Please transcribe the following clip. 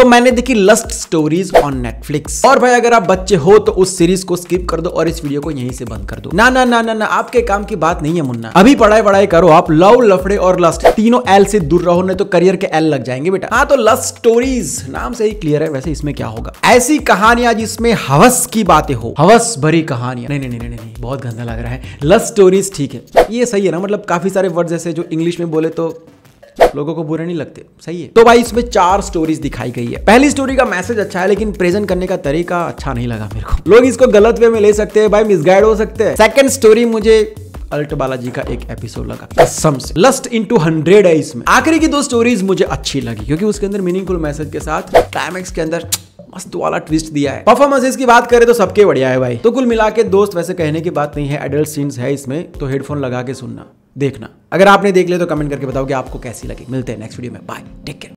तो मैंने देखी लस्ट स्टोरीज ऑन नेटफ्लिक्स और भाई अगर आप बच्चे हो तो उस सीरीज को स्किप कर दो और इस वीडियो को यहीं से बंद कर दो ना ना ना ना ना आपके काम की बात नहीं है मुन्ना अभी पढ़ाई वढ़ाई करो आप लव लफड़े और लस्ट तीनों एल से दूर रहो नहीं तो करियर के एल लग जाएंगे बेटा हाँ तो लस्ट स्टोरीज नाम से ही क्लियर है वैसे इसमें क्या होगा ऐसी कहानियां जिसमें हवस की बातें हो हवस भरी कहानियां नहीं नहीं नहीं नहीं बहुत गंदा लग रहा है लस्ट स्टोरीज ठीक है ये सही है ना मतलब काफी सारे वर्ड जैसे जो इंग्लिश में बोले तो लोगों को बुरे नहीं लगते सही है तो भाई इसमें चार स्टोरीज दिखाई गई है पहली स्टोरी का मैसेज अच्छा है लेकिन प्रेजेंट करने का तरीका अच्छा नहीं लगा मेरे को लोग इसको गलत वे में ले सकते हैं भाई मिसगाइड हो सकते हैं सेकंड स्टोरी मुझे अल्ट बालाजी का एक एपिसोड लगा कसम से लस्ट इनटू हंड्रेड है इसमें आखिरी की दो स्टोरीज मुझे अच्छी लगी क्योंकि उसके अंदर मीनिंगफुल मैसेज के साथ क्लाइमेक्स के अंदर मस्त वाला ट्विस्ट दिया है परफॉर्मेंसेस की बात करें तो सबके बढ़िया है भाई तो कुल मिला के दोस्त वैसे कहने की बात नहीं है एडल्ट सीन्स है इसमें तो हेडफोन लगा के सुनना देखना अगर आपने देख लिया तो कमेंट करके बताओ कि आपको कैसी लगी मिलते हैं नेक्स्ट वीडियो में बाय टेक केयर